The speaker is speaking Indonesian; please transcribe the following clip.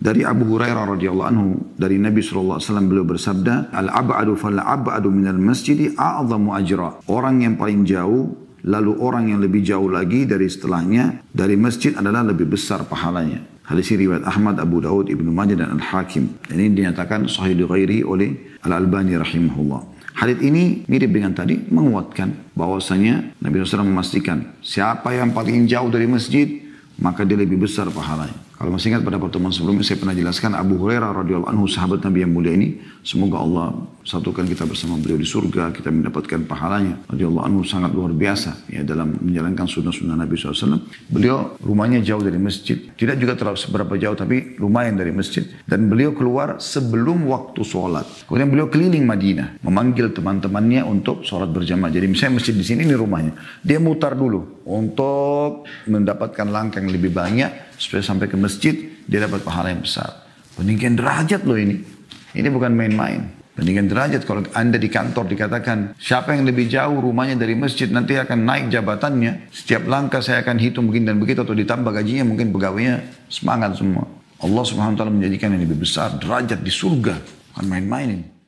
Dari Abu Hurairah radhiyallahu anhu dari Nabi sallallahu alaihi wasallam beliau bersabda, "Al-ab'adu fal-ab'adu minal masjidi a'zamu ajra." Orang yang paling jauh lalu orang yang lebih jauh lagi dari setelahnya dari masjid adalah lebih besar pahalanya. Hadis riwayat Ahmad, Abu Daud, Ibnu Majah dan Al-Hakim. Dan ini dinyatakan sahih ghairi oleh Al-Albani rahimahullah. Hadis ini mirip dengan tadi menguatkan bahwasanya Nabi SAW memastikan siapa yang paling jauh dari masjid maka dia lebih besar pahalanya. Kalau masih ingat pada pertemuan sebelumnya saya pernah jelaskan Abu Hurairah radhiyallahu anhu sahabat Nabi yang mulia ini semoga Allah satukan kita bersama beliau di surga kita mendapatkan pahalanya radhiyallahu anhu sangat luar biasa ya dalam menjalankan sunnah-sunnah Nabi SAW. Beliau rumahnya jauh dari masjid tidak juga terlalu seberapa jauh tapi lumayan dari masjid dan beliau keluar sebelum waktu sholat. Kemudian beliau keliling Madinah memanggil teman-temannya untuk sholat berjamaah. Jadi misalnya masjid di sini ini rumahnya dia mutar dulu untuk mendapatkan langkah yang lebih banyak supaya sampai ke masjid masjid, dia dapat pahala yang besar. Peninggian derajat loh ini. Ini bukan main-main. Peninggian derajat kalau Anda di kantor dikatakan siapa yang lebih jauh rumahnya dari masjid nanti akan naik jabatannya. Setiap langkah saya akan hitung begini dan begitu atau ditambah gajinya mungkin pegawainya semangat semua. Allah Subhanahu wa taala menjadikan yang lebih besar derajat di surga. Bukan main-main ini.